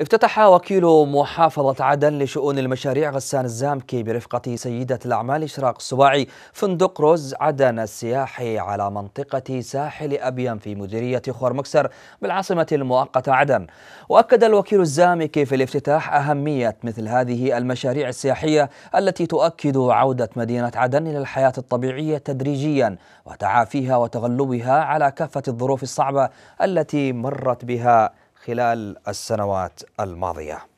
افتتح وكيل محافظة عدن لشؤون المشاريع غسان الزامكي برفقة سيدة الأعمال إشراق السباعي فندق رز عدن السياحي على منطقة ساحل أبيان في مديرية خور مكسر بالعاصمة المؤقتة عدن وأكد الوكيل الزامكي في الافتتاح أهمية مثل هذه المشاريع السياحية التي تؤكد عودة مدينة عدن إلى الحياة الطبيعية تدريجيا وتعافيها وتغلبها على كافة الظروف الصعبة التي مرت بها خلال السنوات الماضيه